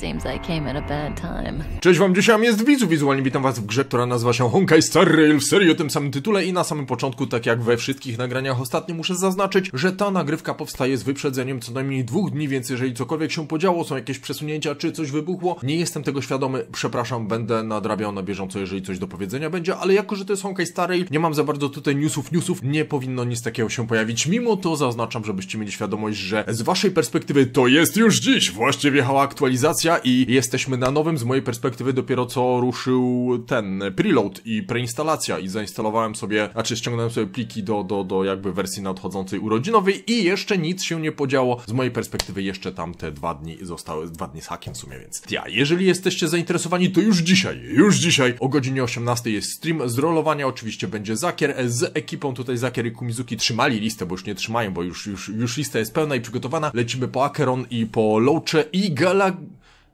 Seems I came at a bad time. Cześć wam, dzisiaj jest widzu, wizualnie witam was w grze, która nazywa się Honkai Star Rail w serii o tym samym tytule i na samym początku, tak jak we wszystkich nagraniach ostatnio muszę zaznaczyć, że ta nagrywka powstaje z wyprzedzeniem co najmniej dwóch dni, więc jeżeli cokolwiek się podziało, są jakieś przesunięcia czy coś wybuchło, nie jestem tego świadomy, przepraszam, będę nadrabiał na bieżąco, jeżeli coś do powiedzenia będzie, ale jako, że to jest Honkai Star Rail, nie mam za bardzo tutaj newsów, newsów, nie powinno nic takiego się pojawić, mimo to zaznaczam, żebyście mieli świadomość, że z waszej perspektywy to jest już dziś, właśnie wjechała aktualizacja i jesteśmy na nowym, z mojej perspektywy dopiero co ruszył ten preload i preinstalacja i zainstalowałem sobie, znaczy ściągnąłem sobie pliki do, do, do jakby wersji nadchodzącej urodzinowej i jeszcze nic się nie podziało. Z mojej perspektywy jeszcze tam te dwa dni zostały, dwa dni z hakiem w sumie, więc ja, jeżeli jesteście zainteresowani, to już dzisiaj, już dzisiaj o godzinie 18 jest stream z rolowania, oczywiście będzie Zakier z ekipą tutaj Zakier i Kumizuki trzymali listę, bo już nie trzymają, bo już, już, już lista jest pełna i przygotowana. Lecimy po Acheron i po Loache i Galag...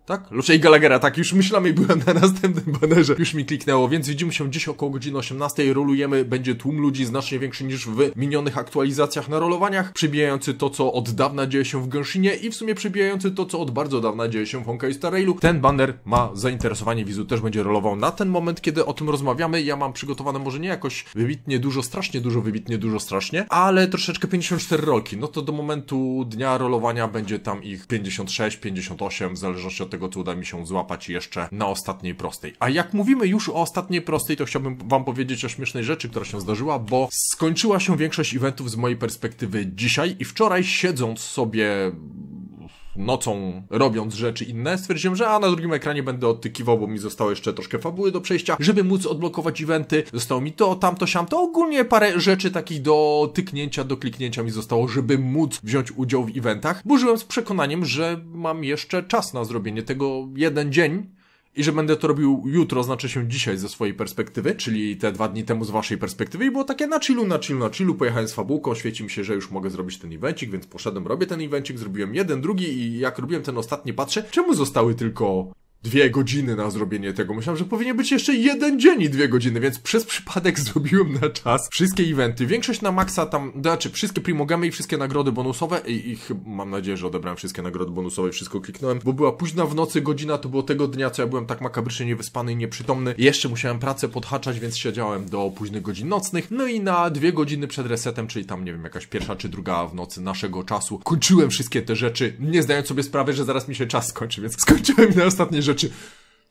Tak? Lucia i Gallaghera, tak, już myślałem i byłem na następnym banerze. Już mi kliknęło, więc widzimy się dziś około godziny 18. Rolujemy, będzie tłum ludzi znacznie większy niż w minionych aktualizacjach na rolowaniach, przybijający to, co od dawna dzieje się w Genshinie i w sumie przybijający to, co od bardzo dawna dzieje się w Honkai Star Railu. Ten baner ma zainteresowanie wizu, też będzie rolował na ten moment, kiedy o tym rozmawiamy. Ja mam przygotowane może nie jakoś wybitnie dużo, strasznie dużo, wybitnie dużo, strasznie, ale troszeczkę 54 rolki. No to do momentu dnia rolowania będzie tam ich 56, 58, w zależności od tego, co uda mi się złapać jeszcze na ostatniej prostej. A jak mówimy już o ostatniej prostej, to chciałbym wam powiedzieć o śmiesznej rzeczy, która się zdarzyła, bo skończyła się większość eventów z mojej perspektywy dzisiaj i wczoraj siedząc sobie nocą robiąc rzeczy inne, stwierdziłem, że a na drugim ekranie będę odtykiwał, bo mi zostało jeszcze troszkę fabuły do przejścia, żeby móc odblokować eventy. Zostało mi to, tamto, siamto, ogólnie parę rzeczy takich do tyknięcia, do kliknięcia mi zostało, żeby móc wziąć udział w eventach, Burzyłem z przekonaniem, że mam jeszcze czas na zrobienie tego jeden dzień, i że będę to robił jutro, znaczy się dzisiaj ze swojej perspektywy, czyli te dwa dni temu z waszej perspektywy i było takie na chillu, na chillu, na chillu, pojechałem z fabułką, świeci mi się, że już mogę zrobić ten evencik, więc poszedłem, robię ten evencik, zrobiłem jeden, drugi i jak robiłem ten ostatni, patrzę, czemu zostały tylko dwie godziny na zrobienie tego. Myślałem, że powinien być jeszcze jeden dzień i dwie godziny, więc przez przypadek zrobiłem na czas wszystkie eventy. Większość na maksa tam, znaczy wszystkie primogamy i wszystkie nagrody bonusowe i, i mam nadzieję, że odebrałem wszystkie nagrody bonusowe i wszystko kliknąłem, bo była późna w nocy godzina, to było tego dnia, co ja byłem tak makabrycznie niewyspany i nieprzytomny. Jeszcze musiałem pracę podhaczać, więc siedziałem do późnych godzin nocnych. No i na dwie godziny przed resetem, czyli tam, nie wiem, jakaś pierwsza czy druga w nocy naszego czasu, kończyłem wszystkie te rzeczy, nie zdając sobie sprawy, że zaraz mi się czas skończy, więc skończyłem na ostatniej rzeczy rzeczy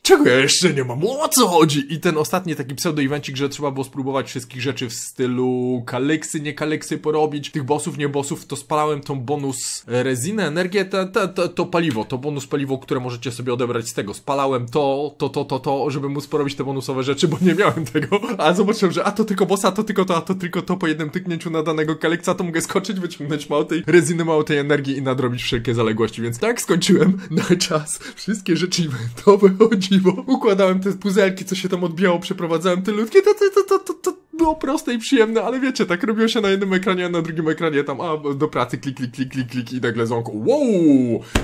czego ja jeszcze nie mam, o co chodzi? I ten ostatni taki pseudo-evencik, że trzeba było spróbować wszystkich rzeczy w stylu kaleksy, nie kaleksy porobić, tych bossów, nie bossów, to spalałem tą bonus rezinę, energię, to, to, to, paliwo, to bonus paliwo, które możecie sobie odebrać z tego. Spalałem to, to, to, to, to, żeby móc porobić te bonusowe rzeczy, bo nie miałem tego, a zobaczyłem, że a to tylko bossa, a to tylko to, a to tylko to, po jednym tyknięciu na danego kaleksa, to mogę skoczyć, wyciągnąć mało tej rezyny, mało tej energii i nadrobić wszelkie zaległości, więc tak skończyłem na czas wszystkie rzeczy To wychodzi. szczęśliwo. Układałem te puzelki, co się tam odbijało, przeprowadzałem te ludki, to, to, to, to, to, do no, proste i przyjemne, ale wiecie, tak robiło się na jednym ekranie, a na drugim ekranie tam, a do pracy klik, klik, klik, klik, klik i nagle zonko. Wow!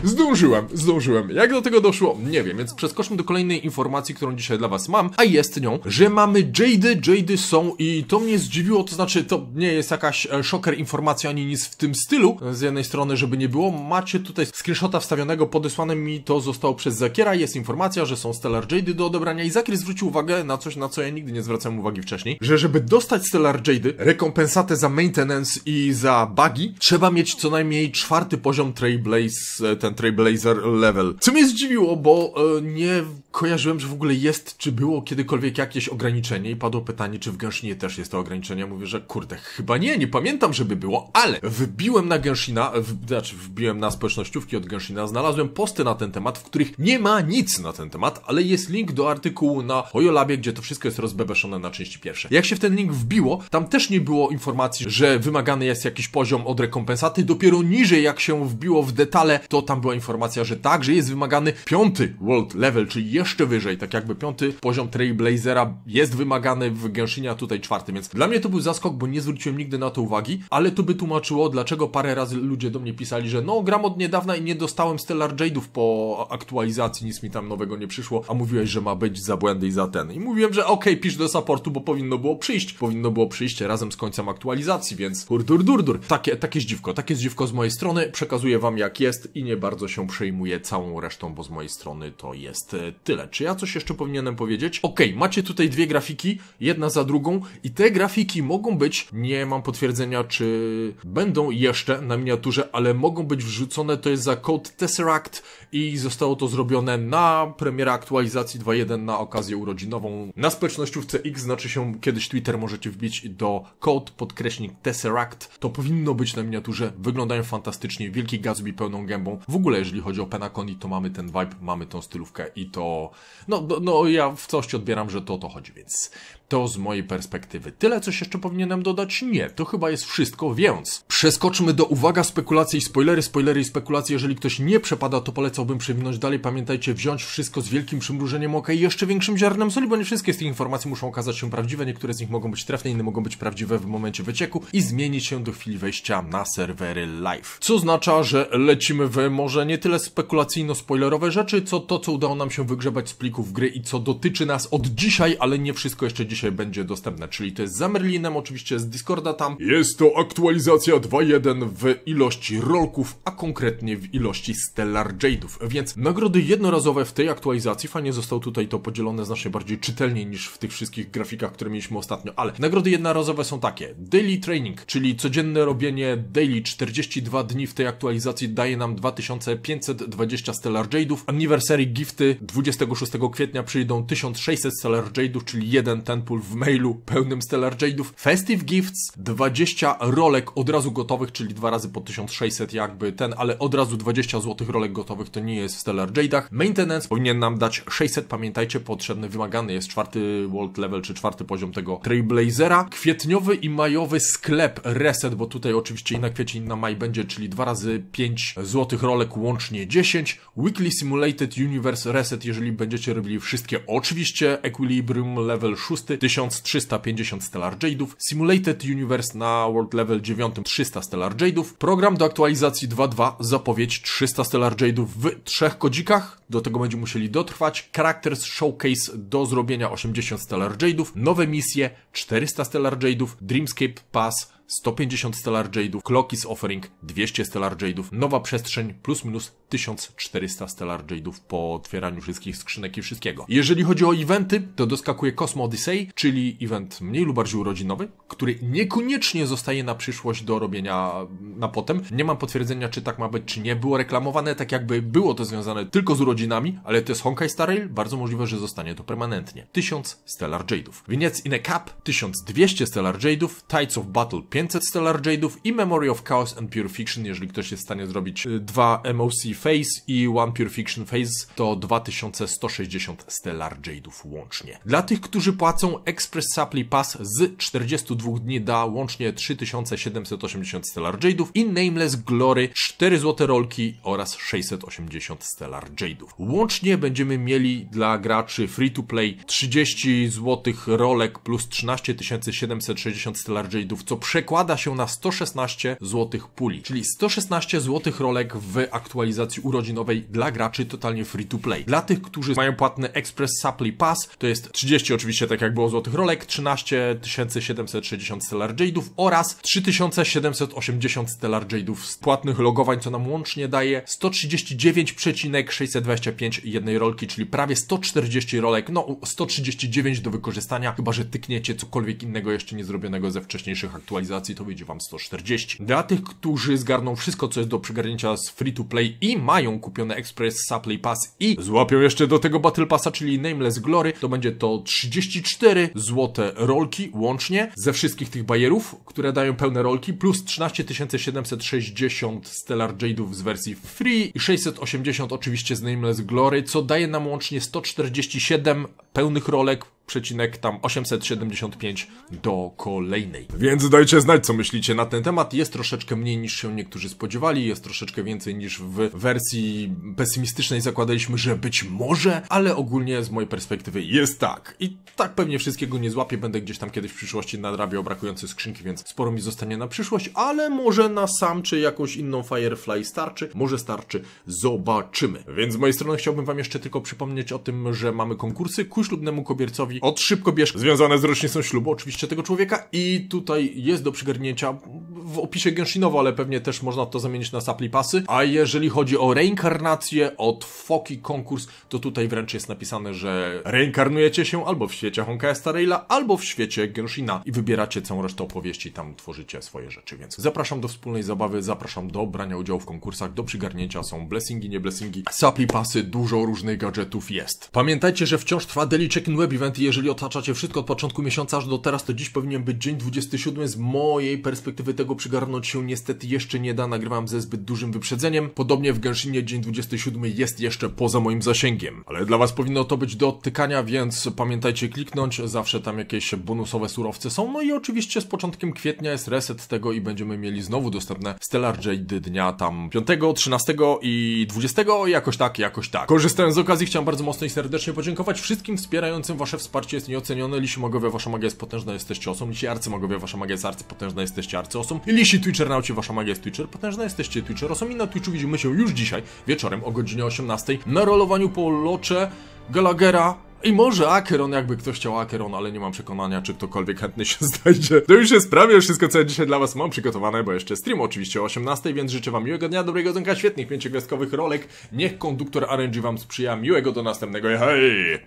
Zdążyłem, zdążyłem. Jak do tego doszło? Nie wiem, więc przeskoczmy do kolejnej informacji, którą dzisiaj dla was mam, a jest nią, że mamy Jade, Jade są i to mnie zdziwiło, to znaczy to nie jest jakaś e, szoker informacja ani nic w tym stylu, z jednej strony, żeby nie było, macie tutaj screenshota wstawionego, podesłane mi to zostało przez Zakiera, jest informacja, że są Stellar Jade do odebrania i Zakier zwrócił uwagę na coś, na co ja nigdy nie zwracałem uwagi wcześniej, że żeby żeby dostać Stellar Jade, rekompensatę za maintenance i za bugi, trzeba mieć co najmniej czwarty poziom Trailblaze, e, ten Trailblazer level. Co mnie zdziwiło, bo e, nie kojarzyłem, że w ogóle jest, czy było kiedykolwiek jakieś ograniczenie i padło pytanie, czy w Gęsznie też jest to ograniczenie. Ja mówię, że kurde, chyba nie, nie pamiętam, żeby było, ale wbiłem na Gęszina, w, znaczy wbiłem na społecznościówki od Gęszina, znalazłem posty na ten temat, w których nie ma nic na ten temat, ale jest link do artykułu na Ojolabie, gdzie to wszystko jest rozbebeszone na części pierwsze. Jak się wtedy ten link wbiło, tam też nie było informacji, że wymagany jest jakiś poziom od rekompensaty. Dopiero niżej, jak się wbiło w detale, to tam była informacja, że także jest wymagany piąty world level, czyli jeszcze wyżej, tak jakby piąty poziom Trailblazera jest wymagany w Genshinia, tutaj czwarty, więc dla mnie to był zaskok, bo nie zwróciłem nigdy na to uwagi, ale to by tłumaczyło, dlaczego parę razy ludzie do mnie pisali, że no, gram od niedawna i nie dostałem Stellar Jade'ów po aktualizacji, nic mi tam nowego nie przyszło, a mówiłeś, że ma być za błędy i za ten. I mówiłem, że okej, okay, pisz do supportu, bo powinno było przyjść przyjść. Powinno było przyjść razem z końcem aktualizacji, więc hurdur durdur. Takie, takie zdziwko, takie zdziwko z mojej strony. Przekazuję wam jak jest i nie bardzo się przejmuję całą resztą, bo z mojej strony to jest e, tyle. Czy ja coś jeszcze powinienem powiedzieć? Okej, okay, macie tutaj dwie grafiki, jedna za drugą i te grafiki mogą być, nie mam potwierdzenia, czy będą jeszcze na miniaturze, ale mogą być wrzucone, to jest za kod Tesseract i zostało to zrobione na premiera aktualizacji 2.1 na okazję urodzinową. Na społecznościówce X znaczy się kiedyś Twitter Twitter możecie wbić do code podkreśnik Tesseract. To powinno być na miniaturze, wyglądają fantastycznie, wielki Gatsby pełną gębą. W ogóle jeżeli chodzi o Penaconi, to mamy ten vibe, mamy tą stylówkę i to... No, no, no ja w całości odbieram, że to o to chodzi, więc to z mojej perspektywy. Tyle coś jeszcze powinienem dodać? Nie, to chyba jest wszystko, więc przeskoczmy do uwaga, spekulacje i spoilery, spoilery i spekulacje. Jeżeli ktoś nie przepada, to polecałbym przewinąć dalej. Pamiętajcie, wziąć wszystko z wielkim przymrużeniem oka i jeszcze większym ziarnem soli, bo nie wszystkie z tych informacji muszą okazać się prawdziwe, niektóre z nich mogą mogą być trafne, inne mogą być prawdziwe w momencie wycieku i zmienić się do chwili wejścia na serwery live. Co oznacza, że lecimy w może nie tyle spekulacyjno-spoilerowe rzeczy, co to, co udało nam się wygrzebać z plików gry i co dotyczy nas od dzisiaj, ale nie wszystko jeszcze dzisiaj będzie dostępne, czyli to jest za Merlinem, oczywiście z Discorda tam. Jest to aktualizacja 2.1 w ilości rolków, a konkretnie w ilości Stellar Jade'ów, więc nagrody jednorazowe w tej aktualizacji, fajnie zostało tutaj to podzielone znacznie bardziej czytelnie niż w tych wszystkich grafikach, które mieliśmy ostatnio ostatnio, ale nagrody jednorazowe są takie. Daily Training, czyli codzienne robienie daily 42 dni w tej aktualizacji daje nam 2520 Stellar Jade'ów. Anniversary Gifty 26 kwietnia przyjdą 1600 Stellar Jade'ów, czyli jeden ten pól w mailu pełnym Stellar Jade'ów. Festive Gifts 20 rolek od razu gotowych, czyli dwa razy po 1600 jakby ten, ale od razu 20 złotych rolek gotowych to nie jest w Stellar Jade'ach. Maintenance powinien nam dać 600, pamiętajcie, potrzebny, wymagany jest czwarty world level, czy czwarty poziom tego trade Blazera Kwietniowy i majowy sklep Reset, bo tutaj oczywiście i na kwiecień, i na maj będzie, czyli dwa razy 5 złotych rolek, łącznie 10. Weekly Simulated Universe Reset, jeżeli będziecie robili wszystkie, oczywiście Equilibrium level 6, 1350 Stellar Jade'ów, Simulated Universe na World Level 9, 300 Stellar Jade'ów, program do aktualizacji 2.2, zapowiedź 300 Stellar Jade'ów w trzech kodzikach, do tego będziemy musieli dotrwać, Characters Showcase do zrobienia 80 Stellar Jade'ów, nowe misje, 400 Stellar Jade'ów, Dreamscape Pass 150 Stellar Jade'ów, Clock is Offering 200 Stellar Jade'ów, Nowa Przestrzeń plus minus 1400 Stellar Jade'ów po otwieraniu wszystkich skrzynek i wszystkiego. Jeżeli chodzi o eventy, to doskakuje Cosmo Odyssey, czyli event mniej lub bardziej urodzinowy, który niekoniecznie zostaje na przyszłość do robienia na potem. Nie mam potwierdzenia, czy tak ma być, czy nie. Było reklamowane tak jakby było to związane tylko z urodzinami, ale to jest Honkai Star Rail, bardzo możliwe, że zostanie to permanentnie. 1000 Stellar Jade'ów. Wieniec in a Cup 1200 Stellar Jade'ów, Tides of Battle 500 Stellar Jade'ów i Memory of Chaos and Pure Fiction, jeżeli ktoś jest w stanie zrobić y, dwa MOC Phase i One Pure Fiction Phase to 2160 Stellar Jade'ów łącznie. Dla tych, którzy płacą Express Supply Pass z 42 dni da łącznie 3780 Stellar Jade'ów i Nameless Glory 4 złote rolki oraz 680 Stellar Jade'ów. Łącznie będziemy mieli dla graczy free to play 30 złotych rolek plus 13 760 Stellar Jade'ów, co przekłada się na 116 złotych puli, czyli 116 złotych rolek w aktualizacji aktualizacji urodzinowej dla graczy totalnie free to play. Dla tych, którzy mają płatny Express Supply Pass, to jest 30 oczywiście, tak jak było złotych rolek, 13 760 Stellar Jade'ów oraz 3780 Stellar Jade'ów z płatnych logowań, co nam łącznie daje 139,625 jednej rolki, czyli prawie 140 rolek, no 139 do wykorzystania, chyba że tykniecie cokolwiek innego jeszcze nie zrobionego ze wcześniejszych aktualizacji, to wyjdzie wam 140. Dla tych, którzy zgarną wszystko, co jest do przegarnięcia z free to play i mają kupione Express Supply Pass i złapią jeszcze do tego Battle Passa, czyli Nameless Glory, to będzie to 34 złote rolki łącznie ze wszystkich tych bajerów, które dają pełne rolki, plus 13 760 Stellar Jade'ów z wersji free i 680 oczywiście z Nameless Glory, co daje nam łącznie 147 pełnych rolek, przecinek tam 875 do kolejnej. Więc dajcie znać, co myślicie na ten temat. Jest troszeczkę mniej niż się niektórzy spodziewali, jest troszeczkę więcej niż w wersji pesymistycznej zakładaliśmy, że być może, ale ogólnie z mojej perspektywy jest tak. I tak pewnie wszystkiego nie złapię, będę gdzieś tam kiedyś w przyszłości nadrabiał brakujące skrzynki, więc sporo mi zostanie na przyszłość, ale może na sam czy jakąś inną Firefly starczy, może starczy, zobaczymy. Więc z mojej strony chciałbym wam jeszcze tylko przypomnieć o tym, że mamy konkursy, ślubnemu kobiercowi od szybkobieżki związane z rocznicą ślubu oczywiście tego człowieka i tutaj jest do przygarnięcia w opisie Genshinowo, ale pewnie też można to zamienić na sapli pasy, a jeżeli chodzi o reinkarnację od Foki konkurs, to tutaj wręcz jest napisane, że reinkarnujecie się albo w świecie Honka Stareyla, albo w świecie Genshina i wybieracie całą resztę opowieści tam tworzycie swoje rzeczy, więc zapraszam do wspólnej zabawy, zapraszam do brania udziału w konkursach, do przygarnięcia są blessingi, nie blessingi, sapli pasy, dużo różnych gadżetów jest. Pamiętajcie, że wciąż trwa The Daily Check-in Web Event jeżeli otaczacie wszystko od początku miesiąca aż do teraz, to dziś powinien być dzień 27. Z mojej perspektywy tego przygarnąć się niestety jeszcze nie da, nagrywam ze zbyt dużym wyprzedzeniem. Podobnie w Genshinie dzień 27 jest jeszcze poza moim zasięgiem. Ale dla Was powinno to być do odtykania, więc pamiętajcie kliknąć, zawsze tam jakieś bonusowe surowce są. No i oczywiście z początkiem kwietnia jest reset tego i będziemy mieli znowu dostępne Stellar Jade dnia tam 5, 13 i 20, jakoś tak, jakoś tak. Korzystając z okazji chciałem bardzo mocno i serdecznie podziękować wszystkim wspierającym wasze wsparcie jest nieocenione. Lisi magowie, wasza magia jest potężna, jesteście osą. Lisi magowie wasza magia jest arcy potężna, jesteście arcyosą. Lisi Twitchernauci, wasza magia jest Twitcher, potężna jesteście Twitcherosą. I na Twitchu widzimy się już dzisiaj, wieczorem o godzinie 18 na rolowaniu po locze Galagera i może Akeron, jakby ktoś chciał Akeron, ale nie mam przekonania, czy ktokolwiek chętny się znajdzie. To już jest prawie wszystko, co ja dzisiaj dla was mam przygotowane, bo jeszcze stream oczywiście o 18, więc życzę wam miłego dnia, dobrego dzonka, świetnych pięciogwiazdkowych rolek. Niech konduktor RNG wam sprzyja, miłego do następnego hej!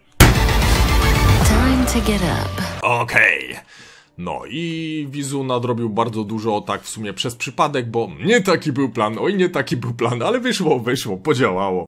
to get up. Okej. Okay. No i Wizu nadrobił bardzo dużo, tak w sumie przez przypadek, bo nie taki był plan, oj nie taki był plan, ale wyszło, wyszło, podziałało.